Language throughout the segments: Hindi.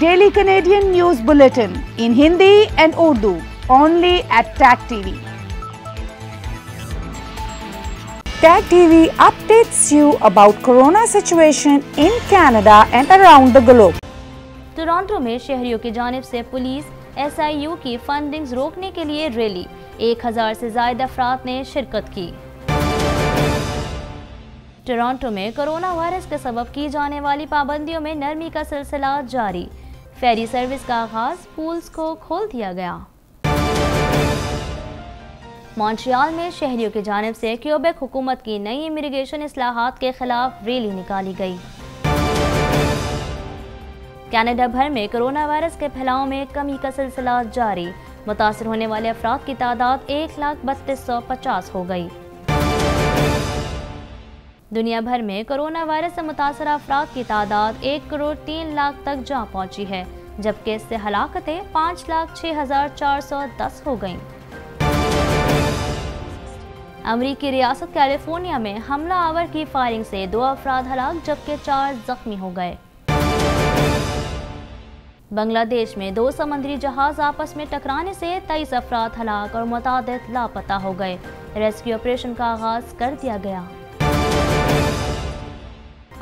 Daily Canadian news bulletin in Hindi and Urdu only at Tag TV Tag TV updates you about corona situation in Canada and around the globe. Toronto में शहरियों की जानिब से पुलिस एसआईयू की फंडिंग्स रोकने के लिए रैली 1000 से ज्यादा अफराद ने शिरकत की टोरंटो में कोरोना वायरस के सबब की जाने वाली पाबंदियों में नरमी का सिलसिला जारी फेरी सर्विस का आगाज पूल्स को खोल दिया गया मॉन्ट्रियल में शहरियों की जानब से क्यूबेक हुकूमत की नई इमिग्रेशन असलाहत के खिलाफ रैली निकाली गई कनाडा भर में कोरोना वायरस के फैलाव में कमी का सिलसिला जारी मुतासर होने वाले अफराद की तादाद एक लाख बत्तीस सौ पचास हो गई दुनिया भर में कोरोना वायरस से मुतासर अफराद की तादाद एक करोड़ तीन लाख तक जा पहुंची है जबकि इससे हलाकतें पाँच लाख छः हज़ार चार सौ दस हो गईं अमरीकी रियासत कैलिफोर्निया में हमला आवर की फायरिंग से दो अफराद हलाक जबकि चार जख्मी हो गए बांग्लादेश में दो समुद्री जहाज आपस में टकराने से तेईस अफराद हलाक और मुताद लापता हो गए रेस्क्यू ऑपरेशन का आगाज कर दिया गया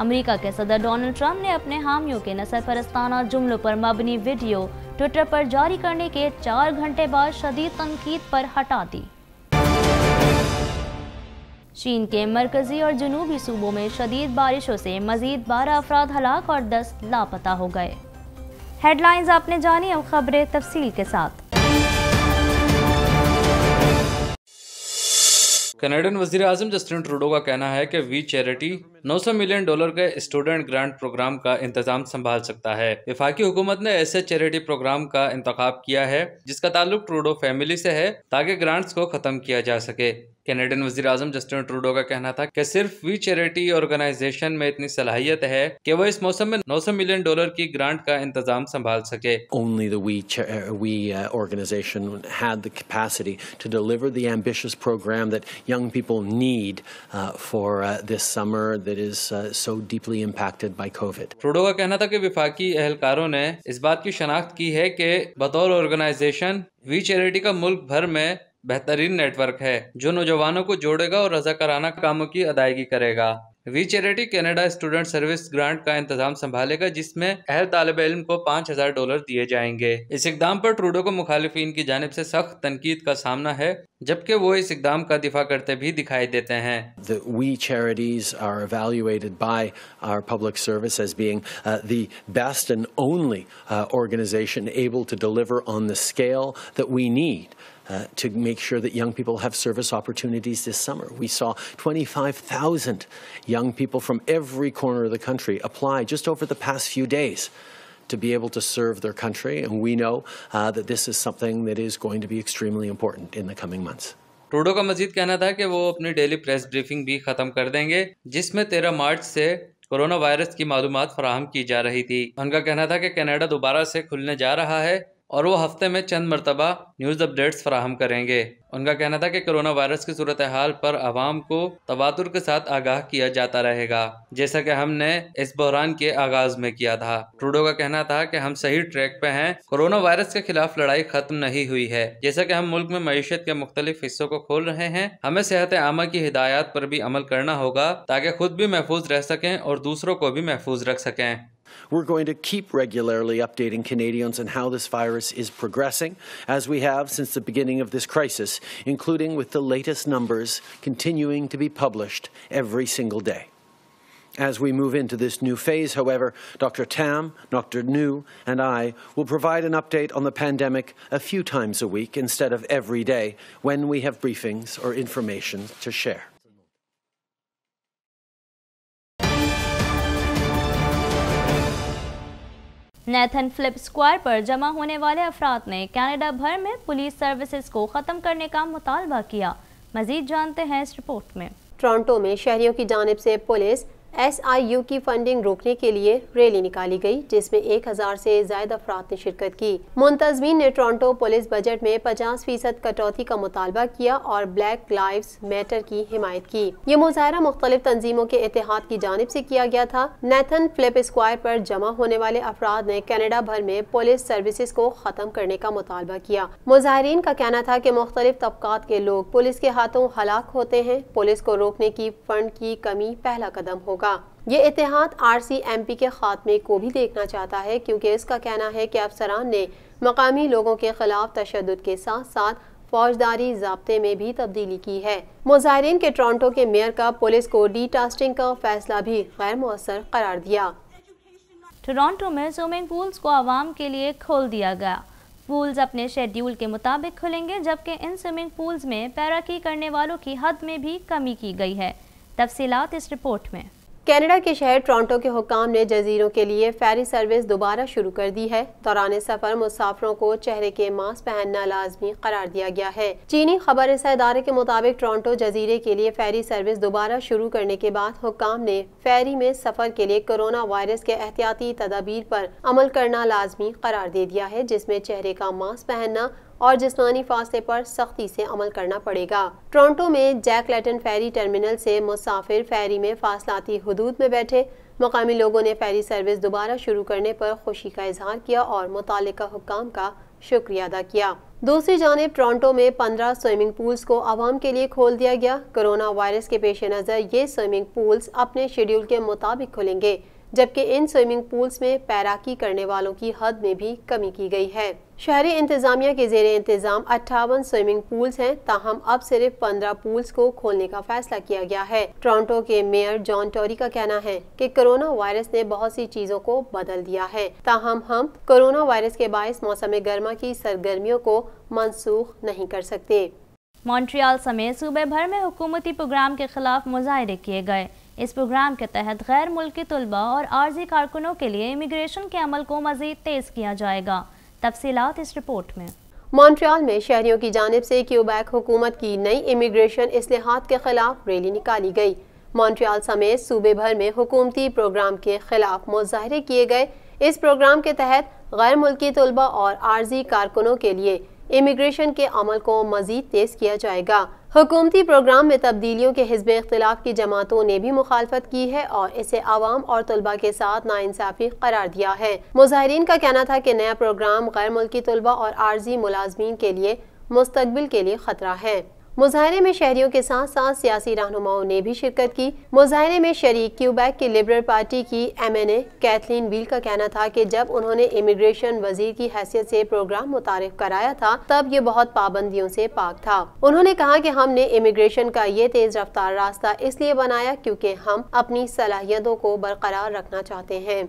अमेरिका के सदर डोनाल्ड ट्रंप ने अपने हामियों के नसर परस्ताना जुमलों पर मबनी वीडियो ट्विटर पर जारी करने के चार घंटे बाद शदीद तनकीद पर हटा दी चीन के मरकजी और जनूबी सूबों में शदीद बारिशों से मजीद बारह अफराद हलाक और दस लापता हो गए हेडलाइंस आपने जानी अब खबरें तफसील के साथ कनाडियन वजीर अजम जस्टिन ट्रूडो का कहना है कि वी चैरिटी 900 मिलियन डॉलर के स्टूडेंट ग्रांट प्रोग्राम का इंतजाम संभाल सकता है विफाकी हुकूमत ने ऐसे चैरिटी प्रोग्राम का इंतखा किया है जिसका ताल्लुक ट्रूडो फैमिली से है ताकि ग्रांट्स को खत्म किया जा सके कैनेडियन वजी अजम जस्टिन ट्रूडो का कहना था कि सिर्फ वी चैरिटी ऑर्गेनाइजेशन में इतनी सलाहियत है कि वो इस मौसम में 900 मिलियन डॉलर की ग्रांट का इंतजाम संभाल सके Only the we, uh, we uh, organization had the capacity to deliver the ambitious program Trudeau uh, का कहना था कि विफाकी एहलकारों ने इस बात की शनाख्त की है कि बतौर ऑर्गेनाइजेशन वी चैरिटी का मुल्क भर में बेहतरीन नेटवर्क है जो नौजवानों को जोड़ेगा और रजाकाराना कामों की अदायगी करेगा वी Charity Canada student service grant का इंतजाम संभालेगा जिसमें अहल तालब इम को पाँच हजार डॉलर दिए जाएंगे इस इकदाम पर ट्रूडो को मुखालिफिन की जानब ऐसी सख्त तनकीद का सामना है जबकि वो इस इकदाम का दिफा करते भी दिखाई देते हैं Uh, to make sure that young people have service opportunities this summer. We saw 25,000 young people from every corner of the country apply just over the past few days to be able to serve their country. And we know uh, that this is something that is going to be extremely important in the coming months. टूडो का मजीद कहना था कि वो अपनी डेली प्रेस ब्रीफिंग भी ख़त्म कर देंगे जिसमें 13 मार्च से कोरोना वायरस की मालूम फराहम की जा रही थी उनका कहना था कि कनाडा दोबारा से खुलने जा रहा है और वो हफ्ते में चंद मरतबा न्यूज़ अपडेट्स फराहम करेंगे उनका कहना था कि कोरोना वायरस की सूरत हाल पर आवाम को तबातुर के साथ आगाह किया जाता रहेगा जैसा कि हमने इस बहरान के आगाज में किया था ट्रूडो का कहना था कि हम सही ट्रैक पे हैं कोरोना वायरस के खिलाफ लड़ाई खत्म नहीं हुई है जैसा कि हम मुल्क में मीशत के मुख्तलिफ हिस्सों को खोल रहे हैं हमें सेहत आमा की हिदायत पर भी अमल करना होगा ताकि खुद भी महफूज रह सकें और दूसरों को भी महफूज रख सकें We're going to keep regularly updating Canadians on how this virus is progressing, as we have since the beginning of this crisis, including with the latest numbers continuing to be published every single day. As we move into this new phase, however, Dr. Tam, Dr. Nu, and I will provide an update on the pandemic a few times a week instead of every day when we have briefings or information to share. Nathan Phillips Square पर जमा होने वाले अफराद ने कनाडा भर में पुलिस सर्विसेज को ख़त्म करने का मुतालबा किया मजीद जानते हैं इस रिपोर्ट में टोरंटो में शहरियों की जानब से पुलिस एसआईयू की फंडिंग रोकने के लिए रैली निकाली गई जिसमें 1000 से ज्यादा अफराद ने शिरकत की मुंतजमी ने टोरंटो पुलिस बजट में 50 फीसद कटौती का मुतालबा किया और ब्लैक लाइफ मैटर की हिमायत की ये मुजाहरा मुख्तलिफ तंजीमों के एतिहाद की जानब ऐसी किया गया था नैथन फ्लिप स्क्वायर पर जमा होने वाले अफराद ने कैनेडा भर में पुलिस सर्विसेज को खत्म करने का मुतालबा किया मुजाहरीन का कहना था की मुख्तलिफ तबकात के लोग पुलिस के हाथों हलाक होते हैं पुलिस को रोकने की फंड की कमी पहला कदम होगा होगा ये इतिहाद आरसीएमपी के खात्मे को भी देखना चाहता है क्योंकि इसका कहना है कि अफसरान ने मकामी लोगों के खिलाफ तशद के साथ साथ फौजदारी जबते में भी तब्दीली की है मुजाहरीन के टोरंटो के मेयर का पुलिस को डी टास्टिंग का फैसला भी गैर मौसर करार दिया टोरंटो में स्विमिंग पूल्स को आवाम के लिए खोल दिया गया पूल्स अपने शेड्यूल के मुताबिक खुलेंगे जबकि इन स्विमिंग पूल्स में पैराकी करने वालों की हद में भी कमी की गई है तफसीत इस रिपोर्ट में कनाडा के शहर टोरंटो के हुकाम ने जजीरों के लिए फेरी सर्विस दोबारा शुरू कर दी है दौरान सफ़र मुसाफरों को चेहरे के मास्क पहनना लाजमी करार दिया गया है चीनी खबर इदारे के मुताबिक टोरंटो जजीरे के लिए फेरी सर्विस दोबारा शुरू करने के बाद हुकाम ने फेरी में सफ़र के लिए कोरोना वायरस के एहतियाती तदाबीर पर अमल करना लाजमी करार दे दिया है जिसमे चेहरे का मास्क पहनना और जिसमानी फासले पर सख्ती से अमल करना पड़ेगा टोरंटो में जैक लेटन फेरी टर्मिनल से मुसाफिर फेरी में फासलाती हदूद में बैठे मकामी लोगों ने फेरी सर्विस दोबारा शुरू करने पर खुशी का इजहार किया और मुतल हुकाम का शुक्रिया अदा किया दूसरी जानब टोरंटो में पंद्रह स्विमिंग पूल्स को आवाम के लिए खोल दिया गया कोरोना वायरस के पेश नज़र ये स्विमिंग पूल्स अपने शेड्यूल के मुताबिक खुलेंगे जबकि इन स्विमिंग पूल्स में पैराकी करने वालों की हद में भी कमी की गई है शहरी इंतजामिया के जेर इंतजाम अट्ठावन स्विमिंग पूल्स हैं ताहम अब सिर्फ पंद्रह पूल्स को खोलने का फैसला किया गया है टोरंटो के मेयर जॉन टोरी का कहना है कि कोरोना वायरस ने बहुत सी चीजों को बदल दिया है ताहम हम कोरोना वायरस के बायस मौसम गर्मा की सरगर्मियों को मनसूख नहीं कर सकते मॉन्ट्रियाल समेत सूबे भर में हुकूमती प्रोग्राम के खिलाफ मुजाहरे किए गए इस प्रोग्राम के तहत गैर मुल्की तलबा और आर्जी कारकुनों के लिए इमिग्रेशन के अमल को मजीद तेज़ किया जाएगा तफसीत इस रिपोर्ट में मॉन्ट्रियल में शहरियों की जानब से क्यूबैक हुकूमत की नई इमिग्रेशन असलाहत के खिलाफ रैली निकाली गई मॉन्ट्रियल समेत सूबे भर में हुकूमती प्रोग्राम के खिलाफ मुजाहरे किए गए इस प्रोग्राम के तहत गैर मुल्की तलबा और आर्जी कारकुनों के लिए इमिग्रेशन के अमल को मजीद तेज़ किया जाएगा हुकूमती प्रोग्राम में तब्दीलियों के हिजब इख्तलाफ की जमातों ने भी मुखालफत की है और इसे आवाम और तलबा के साथ नाानसाफी करार दिया है मुजाहरीन का कहना था कि नया प्रोग्राम गैर मुल्की तलबा और आर्जी मुलाजमीन के लिए मुस्तबिल के लिए खतरा है मुजाहरे में शहरियों के साथ साथ सियासी रहनुमाओं ने भी शिरकत की मुजाहरे में शरीक क्यूबैक की लिबरल पार्टी की M N A Kathleen Weil का कहना था कि जब उन्होंने इमिग्रेशन वजीर की हैसियत से प्रोग्राम मुतारफ कराया था तब ये बहुत पाबंदियों से पाक था उन्होंने कहा कि हमने इमिग्रेशन का ये तेज रफ्तार रास्ता इसलिए बनाया क्योंकि हम अपनी सलाहियतों को बरकरार रखना चाहते हैं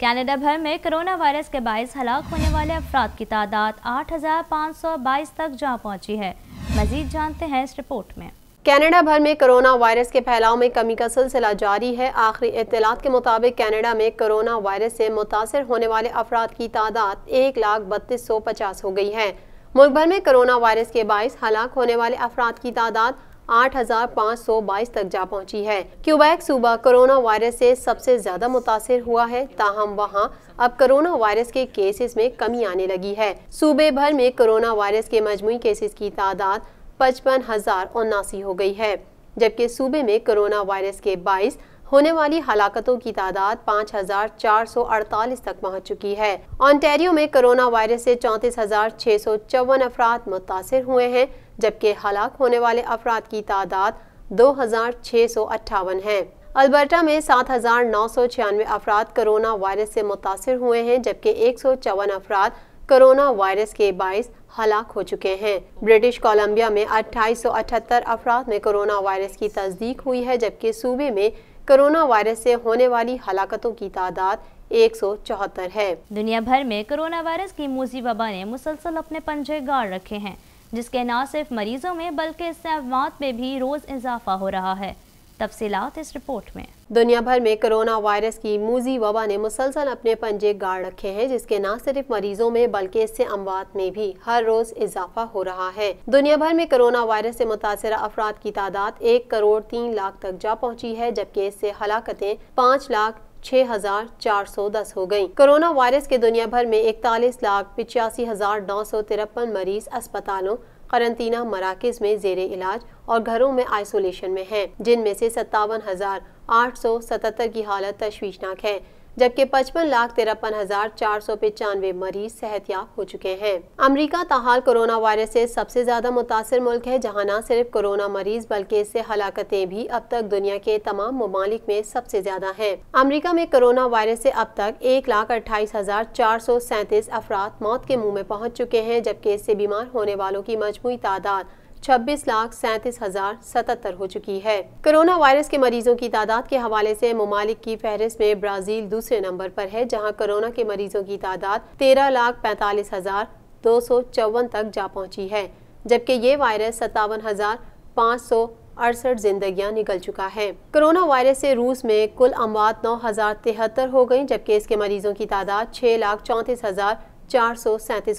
कनाडा भर में कोरोना वायरस के बायस हलाक होने वाले अफराद की तादाद 8,522 तक जा पहुंची है मजीद जानते हैं इस रिपोर्ट में कनाडा भर में कोरोना वायरस के फैलाव में कमी का सिलसिला जारी है आखिरी इतलात के मुताबिक कनाडा में कोरोना वायरस से मुतासर होने वाले अफराद की तादाद एक लाख बत्तीस सौ पचास हो गई है मुल्क भर में कोरोना वायरस के बायस हलाक होने वाले अफराद की तादाद 8,522 तक जा पहुंची है क्यूबैक सूबा कोरोना वायरस से सबसे ज्यादा मुतासर हुआ है ताहम वहां अब कोरोना वायरस के केसेस में कमी आने लगी है सूबे भर में कोरोना वायरस के मजमू केसेस की तादाद पचपन हजार उन्नासी हो गई है जबकि सूबे में कोरोना वायरस के 22 होने वाली हलाकतों की तादाद 5,448 तक पहुंच चुकी है ऑन्टेरियो में कोरोना वायरस से चौंतीस हजार छह सौ चौवन अफराद मुतासर हुए हैं जबकि हलाक होने वाले अफराद की तादाद दो हज़ार छह सौ अट्ठावन है अल्बर्टा में सात हज़ार नौ सौ छियानवे अफराद कोरोना वायरस से मुतासर हुए हैं जबकि एक सौ चौवन अफराद कोरोना वायरस के बायस हलाक हो चुके हैं ब्रिटिश कोलम्बिया में अट्ठाईस सौ अठहत्तर अफराद में कोरोना वायरस की तस्दीक हुई है जबकि सूबे में कोरोना वायरस से होने वाली हलाकतों की तादाद एक सौ चौहत्तर है दुनिया भर में कोरोना वायरस की मूसी वबा ने मुसलसल अपने पंजे गाड़ रखे हैं जिसके न सिर्फ मरीजों में बल्कि इससे अमवात में भी रोज़ इजाफा हो रहा है तफसीत इस रिपोर्ट में दुनिया भर में कोरोना वायरस की मूजी वबा ने मुसलसल अपने पंजे गाड़ रखे हैं जिसके न सिर्फ मरीजों में बल्कि इससे अमवात में भी हर रोज इजाफा हो रहा है दुनिया भर में कोरोना वायरस से मुतासर अफराद की तादाद एक करोड़ तीन लाख तक जा पहुंची है जबकि इससे हलाकतें पाँच लाख 6,410 हो गयी कोरोना वायरस के दुनिया भर में इकतालीस लाख पिचासी हजार नौ सौ तिरपन मरीज अस्पतालों करंतना मराकज में जेर इलाज और घरों में आइसोलेशन में हैं, जिनमें से सत्तावन हजार आठ सौ सतहत्तर की हालत तशवीशनाक है जबकि पचपन लाख तिरपन हजार चार सौ पचानवे मरीज सेहतियाब हो चुके हैं अमरीका ताहाल कोरोना वायरस से सबसे ज्यादा मुतासर मुल्क है जहाँ न सिर्फ कोरोना मरीज बल्कि इससे हलाकतें भी अब तक दुनिया के तमाम ममालिक में सबसे ज्यादा है अमरीका में कोरोना वायरस से अब तक एक लाख अट्ठाईस हजार चार सौ सैंतीस अफराद मौत के मुँह में पहुँच चुके हैं जबकि इससे बीमार होने वालों की मजमू तादाद छब्बीस लाख सैंतीस हजार सतहत्तर हो चुकी है कोरोना वायरस के मरीजों की तादाद के हवाले से ममालिक की फहरिस्त में ब्राजील दूसरे नंबर पर है जहां कोरोना के मरीजों की तादाद तेरह लाख पैंतालीस हजार दो सौ चौवन तक जा पहुंची है जबकि ये वायरस सत्तावन हजार पाँच सौ अड़सठ जिंदगियां निकल चुका है कोरोना वायरस से रूस में कुल अमवात नौ हजार तिहत्तर हो गयी जबकि इसके मरीजों की तादाद छह लाख चौंतीस हजार चार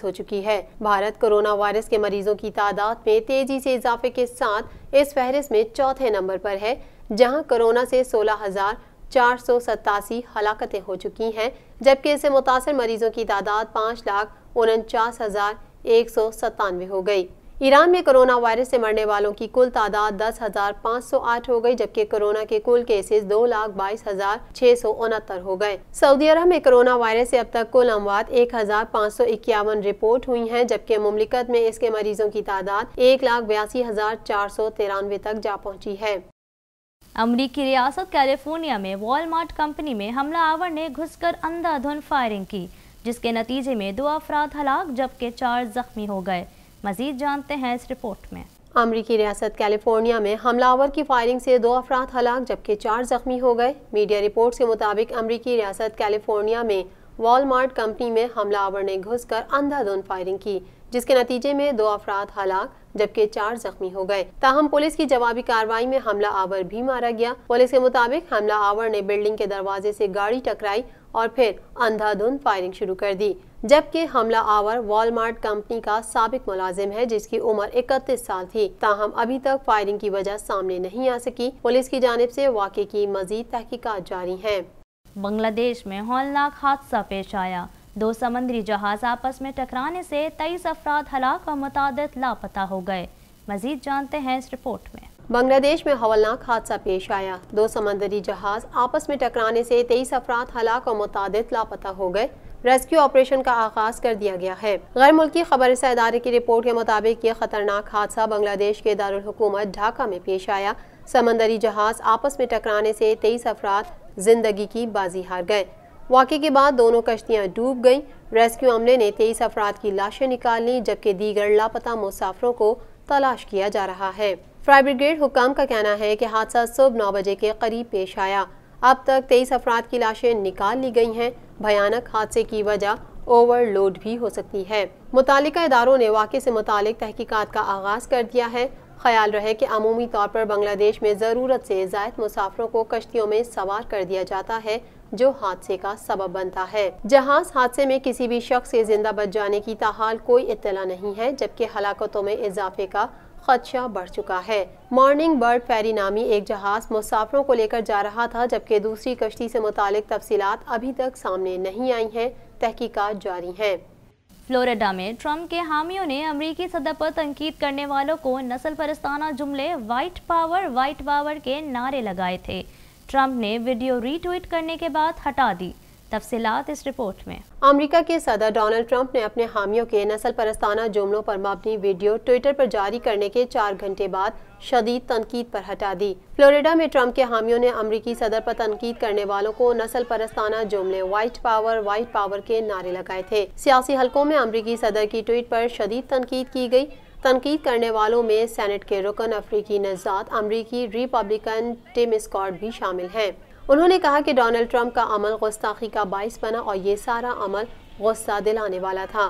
हो चुकी है भारत कोरोना वायरस के मरीजों की तादाद में तेजी से इजाफे के साथ इस फहरिस्त में चौथे नंबर पर है जहां कोरोना से सोलह हजार चार सौ सतासी हलाकतें हो चुकी हैं जबकि इससे मुतासर मरीजों की तादाद पाँच लाख उनचास हजार एक सौ सतानवे हो गई ईरान में कोरोना वायरस से मरने वालों की कुल तादाद दस हजार पाँच सौ आठ हो गई जबकि कोरोना के कुल केसेस दो लाख बाईस हजार छह सौ उनहत्तर हो गए सऊदी अरब में कोरोना वायरस से अब तक कुल अमवात एक हजार पाँच सौ इक्यावन रिपोर्ट हुई हैं जबकि मुमलिकत में इसके मरीजों की तादाद एक लाख बयासी हजार चार सौ तिरानवे तक जा पहुँची है अमरीकी रियासत कैलिफोर्निया में वॉलमार्ट कंपनी में हमला आवर ने कर अंधाधुंध फायरिंग की जिसके नतीजे में दो अफराद हलाक जबकि चार जख्मी हो गए मजीद जानते हैं इस रिपोर्ट में अमरीकी रियासत कैलिफोर्निया में हमलावर की फायरिंग से दो अफराद हलाक जबकि चार जख्मी हो गए मीडिया रिपोर्ट के मुताबिक अमरीकी रियासत कैलिफोर्निया में वॉलमार्ट कंपनी में हमलावर ने घुस कर अंधाधुंध फायरिंग की जिसके नतीजे में दो अफराद हलाक जबकि चार जख्मी हो गए ताहम पुलिस की जवाबी कार्रवाई में हमला आवर भी मारा गया पुलिस के मुताबिक हमला आवर ने बिल्डिंग के दरवाजे से गाड़ी टकराई और फिर अंधाधुंध फायरिंग शुरू कर दी जबकि हमला आवर वॉलमार्ट कंपनी का सबक मुलाजिम है जिसकी उम्र इकतीस साल थी ताहम अभी तक फायरिंग की वजह सामने नहीं आ सकी पुलिस की जानब ऐसी वाक़े की मजीद तहकीकत जारी है बांग्लादेश में हौलनाक हादसा पेश आया दो समुद्री जहाज आपस में टकराने से तेईस अफराद हलाक और मुतद लापता हो गए मजीद जानते हैं इस रिपोर्ट में बांग्लादेश में हवलनाक हादसा पेश आया दो समंदरी जहाज आपस में टकराने से तेईस अफराद हलाक और मुतद लापता हो गए रेस्क्यू ऑपरेशन का आगाज कर दिया गया है गैर मुल्की खबर अदारे की रिपोर्ट के मुताबिक ये खतरनाक हादसा बांग्लादेश के दारकूमत ढाका में पेश आया समंदरी जहाज आपस में टकराने से तेईस अफराद जिंदगी की बाजी हार गए वाकई के बाद दोनों कश्तियां डूब गईं रेस्क्यू अमले ने तेईस अफराद की लाशें निकाल लीं जबकि दीगर लापता मुसाफरों को तलाश किया जा रहा है फायर ब्रिगेड हुकाम का कहना है कि हादसा सुबह नौ बजे के करीब पेश आया अब तक तेईस अफराद की लाशें निकाल ली गई हैं भयानक हादसे की वजह ओवरलोड भी हो सकती है मुतल इदारों ने वाक़े से मुतल तहकीक़ात का आगाज़ कर दिया है ख्याल रहे कि अमूमी तौर पर बांग्लादेश में ज़रूरत से ज़ायद मुसाफरों को कश्तियों में सवार कर दिया जाता है जो हादसे का सबब बनता है जहाज हादसे में किसी भी शख्स के जिंदा बच जाने की ताहाल कोई इतला नहीं है जबकि हलाकतों में इजाफे का खदशा बढ़ चुका है मॉर्निंग बर्ड फेरी नामी एक जहाज मुसाफरों को लेकर जा रहा था जबकि दूसरी कश्ती से मुतक तफसीत अभी तक सामने नहीं आई हैं तहकीकत जारी हैं फ्लोरिडा में ट्रंप के हामियों ने अमरीकी सदर पर तनकीद करने वालों को नसल परस्ताना जुमले वाइट पावर वाइट पावर के नारे लगाए थे ट्रंप ने वीडियो रीट्वीट करने के बाद हटा दी तफसीत इस रिपोर्ट में अमरीका के सदर डोनाल्ड ट्रंप ने अपने हामियों के नसल परस्ताना जुमलों पर मबनी वीडियो ट्विटर पर जारी करने के चार घंटे बाद शदीद तनकीद पर हटा दी फ्लोरिडा में ट्रंप के हामियों ने अमरीकी सदर पर तनकीद करने वालों को नसल परस्ताना जुमले वाइट पावर वाइट पावर के नारे लगाए थे सियासी हलकों में अमरीकी सदर की ट्वीट पर शदीद तनकीद की गई तनकीद करने वालों में सेनेट के रुकन अफ्रीकी नजात अमरीकी रिपब्लिकन टिम स्कॉट भी शामिल हैं उन्होंने कहा कि डोनाल्ड ट्रंप का अमल गुस्ताखी का बायस बना और ये सारा अमल गुस्सा दिलाने वाला था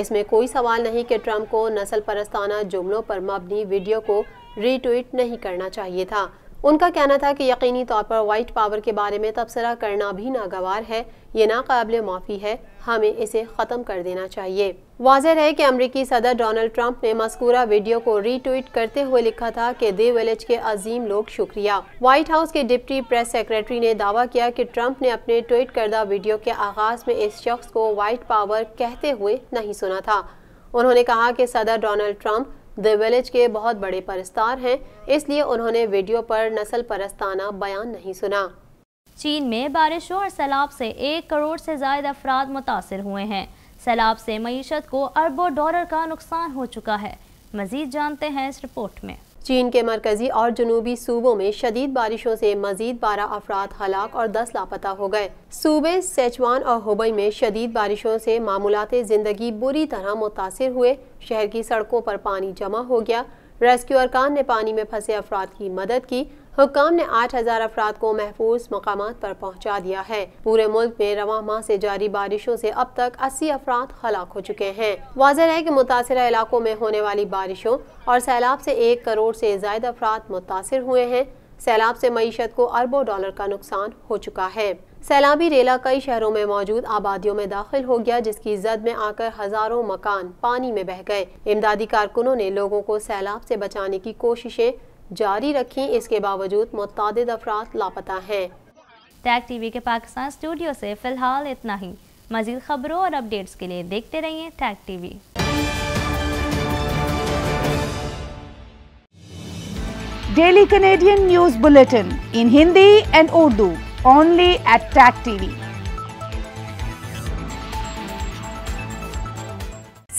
इसमें कोई सवाल नहीं कि ट्रंप को नस्ल परस्ताना जुमलों पर मबनी वीडियो को रीट्वीट नहीं करना चाहिए था उनका कहना था कि यकीनी तौर पर वाइट पावर के बारे में तबसरा करना भी नागवार है ये नाकबिल माफ़ी है हमें इसे ख़त्म कर देना चाहिए वाज है कि अमरीकी सदर डोनाल्ड ट्रंप ने मस्कूरा वीडियो को रीट्वीट करते हुए लिखा था कि दे विलेज के अजीम लोग शुक्रिया व्हाइट हाउस के डिप्टी प्रेस सेक्रेटरी ने दावा किया कि ट्रंप ने अपने ट्वीट करदा वीडियो के आगाज में इस शख्स को वाइट पावर कहते हुए नहीं सुना था उन्होंने कहा कि सदर डोनाल्ड ट्रंप द विलेज के बहुत बड़े परस्तार हैं इसलिए उन्होंने वीडियो पर नस्ल परस्ताना बयान नहीं सुना चीन में बारिशों और सैलाब से एक करोड़ से ज्यादा अफराद मुतासर हुए हैं सैलाब से मीशत को अरबों डॉलर का नुकसान हो चुका है मजीद जानते हैं इस रिपोर्ट में चीन के मरकजी और जनूबी सूबों में शदीद बारिशों से मजीद बारह अफराद हलाक और दस लापता हो गए सूबे सेचवान और हुबई में शदीद बारिशों से मामूलत ज़िंदगी बुरी तरह मुतासर हुए शहर की सड़कों पर पानी जमा हो गया रेस्क्यू अरकान ने पानी में फंसे अफराद की मदद की हुकाम ने आठ हजार अफराद को महफूज मकाम पर पहुँचा दिया है पूरे मुल्क में रवा माह ऐसी जारी बारिशों से अब तक अस्सी अफराद हलाक हो चुके हैं वाजह है कि मुतासर इलाकों में होने वाली बारिशों और सैलाब से एक करोड़ से जायद अफराद मुतासर हुए हैं सैलाब से मीशत को अरबों डॉलर का नुकसान हो चुका है सैलाबी रेला कई शहरों में मौजूद आबादियों में दाखिल हो गया जिसकी जद में आकर हजारों मकान पानी में बह गए इमदादी कारकुनों ने लोगों को सैलाब से बचाने की कोशिशें जारी रखी इसके बावजूद मुतद अफराद लापता हैं टैग टीवी के पाकिस्तान स्टूडियो से फ़िलहाल इतना ही मजीद खबरों और अपडेट्स के लिए देखते रहिए Tag TV daily Canadian news bulletin in Hindi and Urdu only at Tag TV